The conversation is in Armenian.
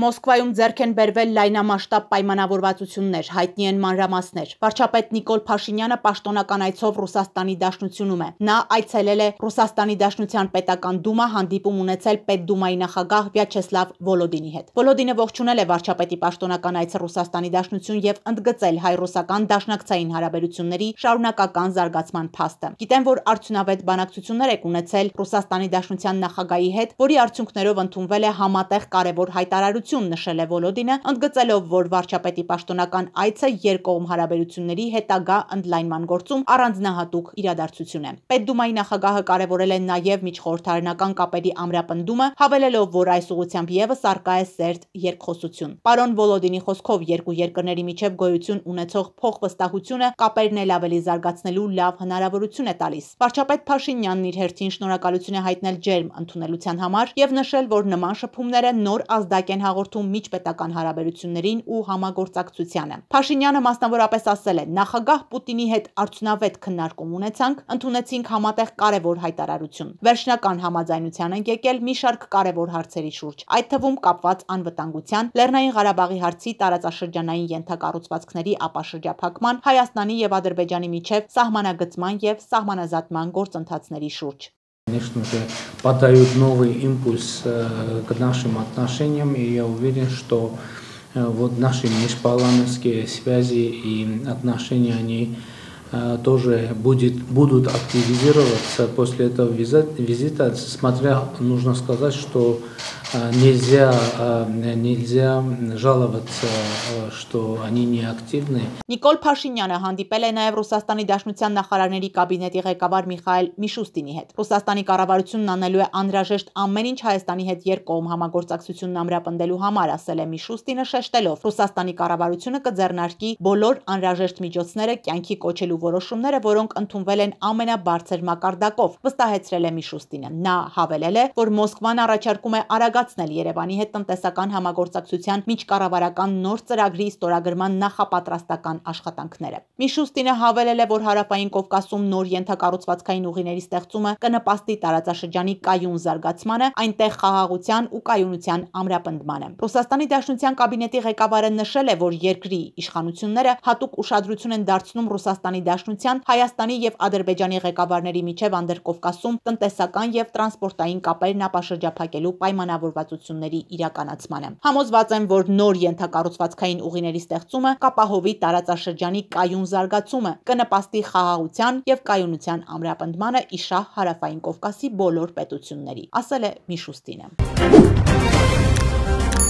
Մոսկվայում ձեռք են բերվել լայնամասշտաբ պայմանավորվածություններ, հայտնի են մանրամասներ։ Վարչապետ Նիկոլ Փաշինյանը պաշտոնական այցով Ռուսաստանի Դաշնությունում է։ Նա այցելել է Ռուսաստանի Դաշնության պետական դումա, հանդիպում ունեցել Պետդումայի նախագահ Վյաչեսլավ Վոլոդինի հետ։ Վոլոդինը ողջունել է վարչապետի պաշտոնական այցը Ռուսաստանի Դաշնություն եւ ընդգծել հայ-ռուսական դաշնակցային հարաբերությունների շարունակական զարգացման փաստը։ Գիտեն, որ արդյունավետ բանակցություններ եք ունեցել Ռուսաստանի Դաշնության նախագահի հետ, որի արդյունքներով ընդունվել է համատեղ կարևոր հայտարարություն ուրախություն նշել է Վոլոդինը, ընդգծելով, որ վարչապետի պաշտոնական այցը երկկողմ հարաբերությունների հետագա ընդլայնման գործում առանձնահատուկ իրադարձություն է։ Պետդումայի նախագահը կարևորել է նաև միջխորհրդարանական կապերի ամրապնդումը, հավելելով, որ այս ուղղությամբ ևս առկա է սերտ երկխոսություն։ Պարոն Վոլոդինի խոսքով երկու երկրների միջև գոյություն ունեցող փոխվստահությունը կապերն էլ ավելի զարգացնելու լավ հնարավորություն է տալիս։ Վարչապետ Փաշինյանն իր հերթին շնորհակալություն է հայտնել ջերմ ընդունելության համար եւ նշել, որ նման շփումները նոր ազդակ են հաղորդում հաղորդում միջպետական հարաբերություններին ու համագործակցությանը։ Փաշինյանը մասնավորապես ասել է. «Նախագահ Պուտինի հետ արդյունավետ քննարկում ունեցանք, ընդունեցինք համատեղ կարևոր հայտարարություն։ Վերջնական համաձայնության ենք եկել մի շարք կարևոր հարցերի շուրջ, այդ թվում կապված անվտանգության, Լեռնային Ղարաբաղի հարցի, տարածաշրջանային ենթակառուցվածքների ապաշրջափակման, Հայաստանի եւ Ադրբեջանի միջև սահմանագծման եւ սահմանազատման գործընթացների շուրջ»։ Конечно же, подают новый импульс э, к нашим отношениям, и я уверен, что э, вот наши межпарламентские связи и отношения, они э, тоже будет, будут активизироваться после этого визита. Смотря, нужно сказать, что Э, нельзя, э, нельзя жаловаться, э, что они не активны. Նիկոլ Փաշինյանը հանդիպել է նաև Ռուսաստանի Դաշնության նախարարների կաբինետի ղեկավար Միխայել Միշուստինի հետ։ Ռուսաստանի կառավարությունն անելու է անհրաժեշտ ամեն ինչ Հայաստանի հետ երկկողմ համագործակցությունն ամրապնդելու համար, ասել է Միշուստինը շեշտելով. Ռուսաստանի կառավարությունը կձեռնարկի բոլոր անհրաժեշտ միջոցները կյանքի կոչելու որոշումները, որոնք ընդունվել են ամենաբարձր մակարդակով, վստահեցրել է Միշուստինը։ Նա հավելել է, որ Մոսկվան առաջարկում է արագ զարգացնել Երևանի հետ տնտեսական համագործակցության միջկառավարական նոր ծրագրի ստորագրման նախապատրաստական աշխատանքները։ Միշուստինը հավելել է, որ Հարավային Կովկասում նոր ենթակառուցվածքային ուղիների ստեղծումը կնպաստի տարածաշրջանի կայուն զարգացմանը, այնտեղ խաղաղության ու կայունության ամրապնդմանը։ Ռուսաստանի Դաշնության կաբինետի ղեկավարը նշել է, որ երկրի իշխանությունները հատուկ ուշադրություն են դարձնում Ռուսաստանի Դաշնության, Հայաստանի եւ Ադրբեջանի ղեկավարների միջև Անդրկովկասում տնտեսական եւ տրանսպորտային կապերն ապաշրջափակելու պայմանավոր ձևավորվածությունների իրականացմանը։ Համոզված են, որ նոր ենթակառուցվածքային ուղիների ստեղծումը կապահովի տարածաշրջանի կայուն զարգացումը, կնպաստի խաղաղության եւ կայունության ամրապնդմանը իշահ հարավային Կովկասի բոլոր պետությունների, ասել է Միշուստինը։